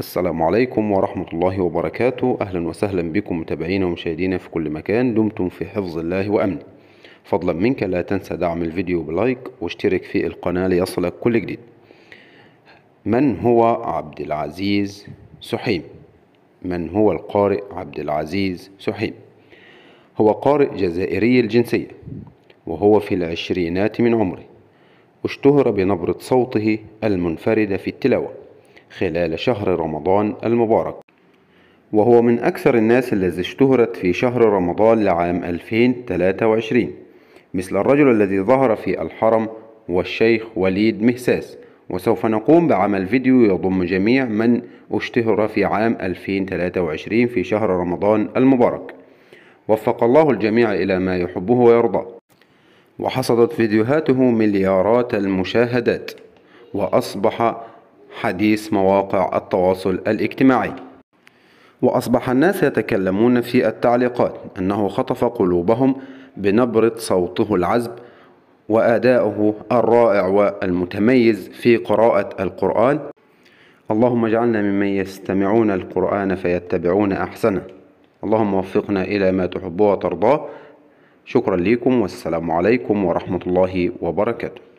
السلام عليكم ورحمة الله وبركاته أهلا وسهلا بكم متابعينا ومشاهدينا في كل مكان دمتم في حفظ الله وأمن فضلا منك لا تنسى دعم الفيديو بلايك واشترك في القناة ليصلك كل جديد من هو عبد العزيز سحيم من هو القارئ عبد العزيز سحيم هو قارئ جزائري الجنسية وهو في العشرينات من عمره اشتهر بنبرة صوته المنفردة في التلاوة خلال شهر رمضان المبارك وهو من أكثر الناس الذي اشتهرت في شهر رمضان لعام 2023 مثل الرجل الذي ظهر في الحرم والشيخ وليد مهساس وسوف نقوم بعمل فيديو يضم جميع من اشتهر في عام 2023 في شهر رمضان المبارك وفق الله الجميع إلى ما يحبه ويرضاه وحصدت فيديوهاته مليارات المشاهدات وأصبح حديث مواقع التواصل الاجتماعي وأصبح الناس يتكلمون في التعليقات أنه خطف قلوبهم بنبرة صوته العذب وأداؤه الرائع والمتميز في قراءة القرآن اللهم اجعلنا ممن يستمعون القرآن فيتبعون أحسنه اللهم وفقنا إلى ما تحبه وترضاه شكرا لكم والسلام عليكم ورحمة الله وبركاته